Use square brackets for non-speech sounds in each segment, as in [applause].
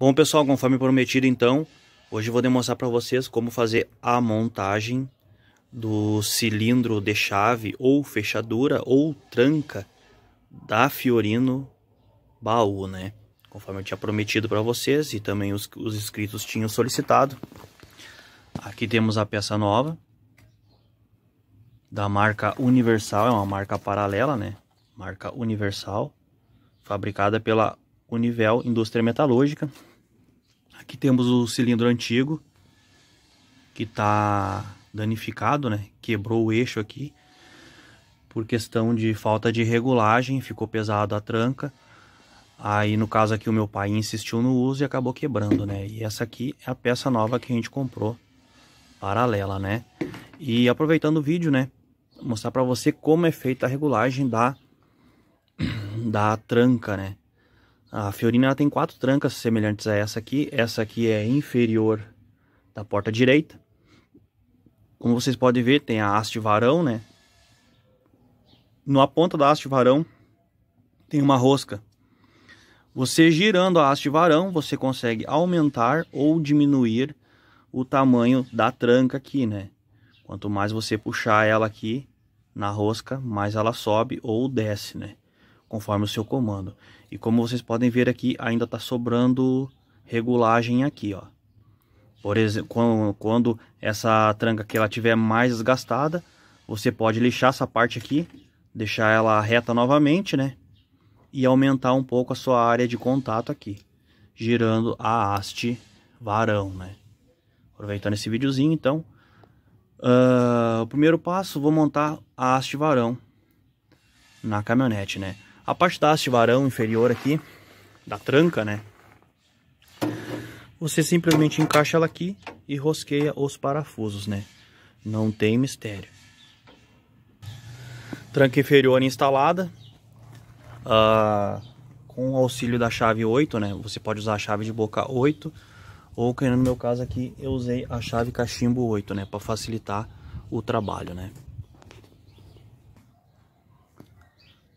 Bom, pessoal, conforme prometido, então, hoje eu vou demonstrar para vocês como fazer a montagem do cilindro de chave ou fechadura ou tranca da Fiorino baú, né? Conforme eu tinha prometido para vocês e também os, os inscritos tinham solicitado. Aqui temos a peça nova da marca Universal, é uma marca paralela, né? Marca Universal, fabricada pela com nível indústria metalúrgica. Aqui temos o cilindro antigo, que está danificado, né? Quebrou o eixo aqui. Por questão de falta de regulagem, ficou pesado a tranca. Aí, no caso aqui, o meu pai insistiu no uso e acabou quebrando, né? E essa aqui é a peça nova que a gente comprou, paralela, né? E aproveitando o vídeo, né? Mostrar para você como é feita a regulagem da, [clears throat] da tranca, né? A Fiorina ela tem quatro trancas semelhantes a essa aqui. Essa aqui é inferior da porta direita. Como vocês podem ver, tem a haste varão, né? Na ponta da haste varão tem uma rosca. Você girando a haste varão, você consegue aumentar ou diminuir o tamanho da tranca aqui, né? Quanto mais você puxar ela aqui na rosca, mais ela sobe ou desce, né? Conforme o seu comando. E como vocês podem ver aqui, ainda está sobrando regulagem aqui, ó. Por exemplo, quando essa tranca que ela tiver mais desgastada, você pode lixar essa parte aqui, deixar ela reta novamente, né? E aumentar um pouco a sua área de contato aqui, girando a haste varão, né? Aproveitando esse videozinho, então, uh, o primeiro passo, vou montar a haste varão na caminhonete, né? A parte da varão inferior aqui, da tranca, né? Você simplesmente encaixa ela aqui e rosqueia os parafusos, né? Não tem mistério. Tranca inferior instalada. Ah, com o auxílio da chave 8, né? Você pode usar a chave de boca 8. Ou no meu caso aqui eu usei a chave cachimbo 8, né? Para facilitar o trabalho, né?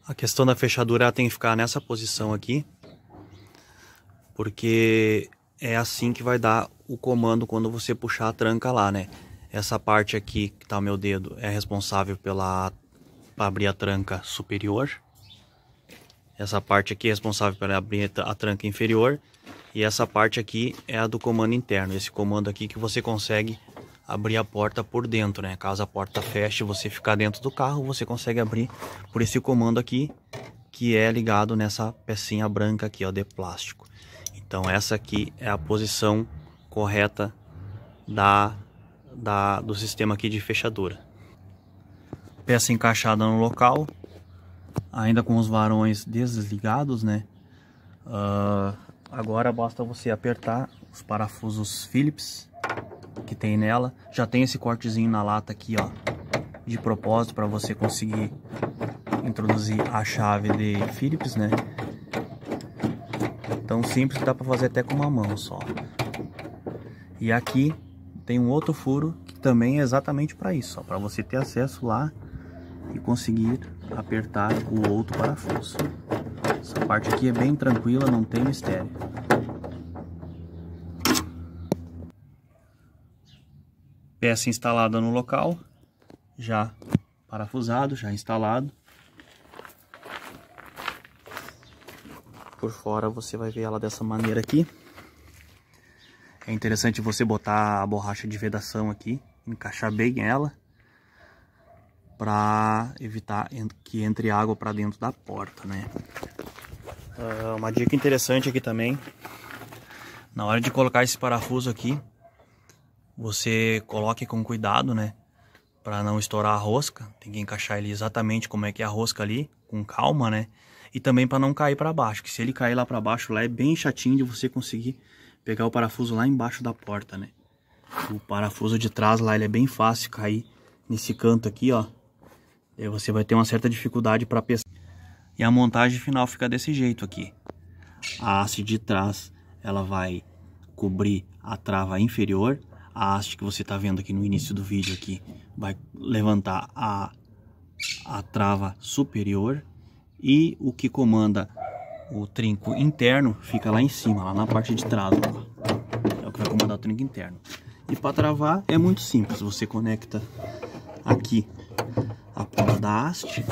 A questão da fechadura tem que ficar nessa posição aqui, porque é assim que vai dar o comando quando você puxar a tranca lá, né? Essa parte aqui que tá meu dedo é responsável pela para abrir a tranca superior. Essa parte aqui é responsável para abrir a tranca inferior e essa parte aqui é a do comando interno, esse comando aqui que você consegue abrir a porta por dentro, né? Caso a porta feche, você ficar dentro do carro, você consegue abrir por esse comando aqui, que é ligado nessa pecinha branca aqui, ó, de plástico. Então essa aqui é a posição correta da, da do sistema aqui de fechadura. Peça encaixada no local, ainda com os varões desligados, né? Uh, agora basta você apertar os parafusos Phillips que tem nela. Já tem esse cortezinho na lata aqui, ó, de propósito para você conseguir introduzir a chave de Philips, né? Tão simples que dá para fazer até com uma mão só. E aqui tem um outro furo que também é exatamente para isso, para você ter acesso lá e conseguir apertar o outro parafuso. Essa parte aqui é bem tranquila, não tem mistério. peça instalada no local, já parafusado, já instalado. Por fora você vai ver ela dessa maneira aqui. É interessante você botar a borracha de vedação aqui, encaixar bem ela para evitar que entre água para dentro da porta, né? Ah, uma dica interessante aqui também, na hora de colocar esse parafuso aqui, você coloque com cuidado, né? Para não estourar a rosca, tem que encaixar ele exatamente como é que é a rosca ali, com calma, né? E também para não cair para baixo, que se ele cair lá para baixo, lá é bem chatinho de você conseguir pegar o parafuso lá embaixo da porta, né? O parafuso de trás lá, ele é bem fácil cair nesse canto aqui, ó. E é, você vai ter uma certa dificuldade para pescar. E a montagem final fica desse jeito aqui. A haste de trás, ela vai cobrir a trava inferior a haste que você está vendo aqui no início do vídeo aqui vai levantar a, a trava superior e o que comanda o trinco interno fica lá em cima, lá na parte de trás. Ó. É o que vai comandar o trinco interno. E para travar é muito simples, você conecta aqui a ponta da haste.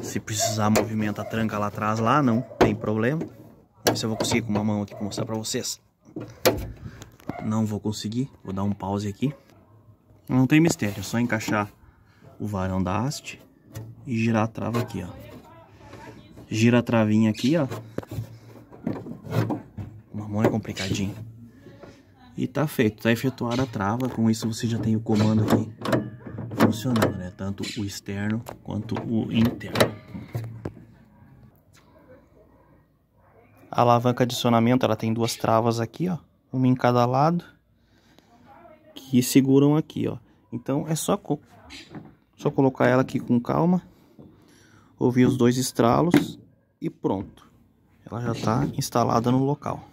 Se precisar movimenta a tranca lá atrás, lá não tem problema. Vamos ver se eu vou conseguir com uma mão aqui para mostrar para vocês. Não vou conseguir, vou dar um pause aqui. Não tem mistério, é só encaixar o varão da haste e girar a trava aqui, ó. Gira a travinha aqui, ó. Uma mão é complicadinho. E tá feito, tá efetuada a trava, com isso você já tem o comando aqui funcionando, né? Tanto o externo quanto o interno. A alavanca de acionamento, ela tem duas travas aqui, ó uma em cada lado, que seguram aqui, ó. Então é só, co só colocar ela aqui com calma, ouvir os dois estralos e pronto. Ela já está instalada no local.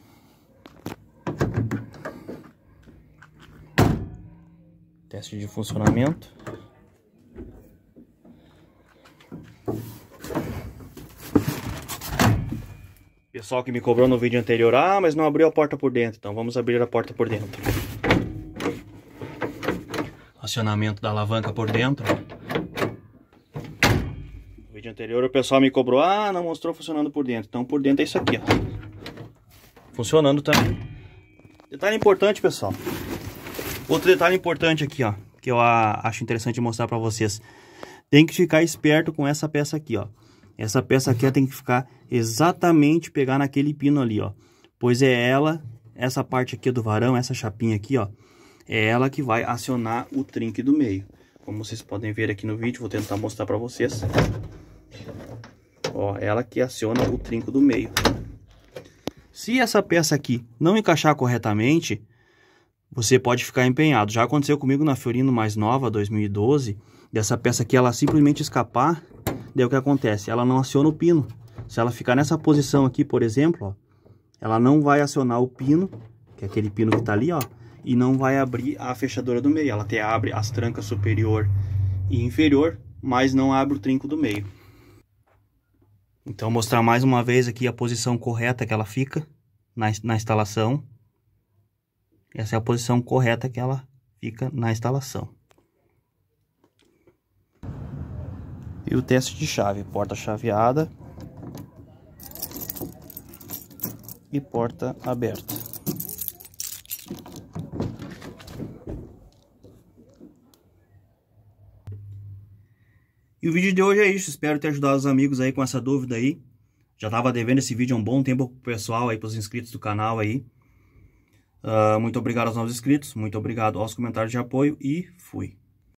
Teste de funcionamento. Pessoal que me cobrou no vídeo anterior, ah, mas não abriu a porta por dentro, então vamos abrir a porta por dentro. Acionamento da alavanca por dentro. No vídeo anterior o pessoal me cobrou, ah, não mostrou funcionando por dentro, então por dentro é isso aqui, ó. Funcionando também. Detalhe importante, pessoal. Outro detalhe importante aqui, ó, que eu acho interessante mostrar pra vocês. Tem que ficar esperto com essa peça aqui, ó. Essa peça aqui tem que ficar exatamente pegar naquele pino ali, ó. Pois é ela, essa parte aqui do varão, essa chapinha aqui, ó. É ela que vai acionar o trinque do meio. Como vocês podem ver aqui no vídeo, vou tentar mostrar para vocês. Ó, ela que aciona o trinco do meio. Se essa peça aqui não encaixar corretamente, você pode ficar empenhado. Já aconteceu comigo na Fiorino mais nova, 2012, dessa peça aqui ela simplesmente escapar Daí o que acontece? Ela não aciona o pino. Se ela ficar nessa posição aqui, por exemplo, ó, ela não vai acionar o pino, que é aquele pino que tá ali, ó, e não vai abrir a fechadura do meio. Ela até abre as trancas superior e inferior, mas não abre o trinco do meio. Então, mostrar mais uma vez aqui a posição correta que ela fica na, na instalação. Essa é a posição correta que ela fica na instalação. E o teste de chave, porta chaveada e porta aberta. E o vídeo de hoje é isso, espero ter ajudado os amigos aí com essa dúvida aí. Já tava devendo esse vídeo há um bom tempo pro pessoal aí, pros inscritos do canal aí. Uh, muito obrigado aos novos inscritos, muito obrigado aos comentários de apoio e fui.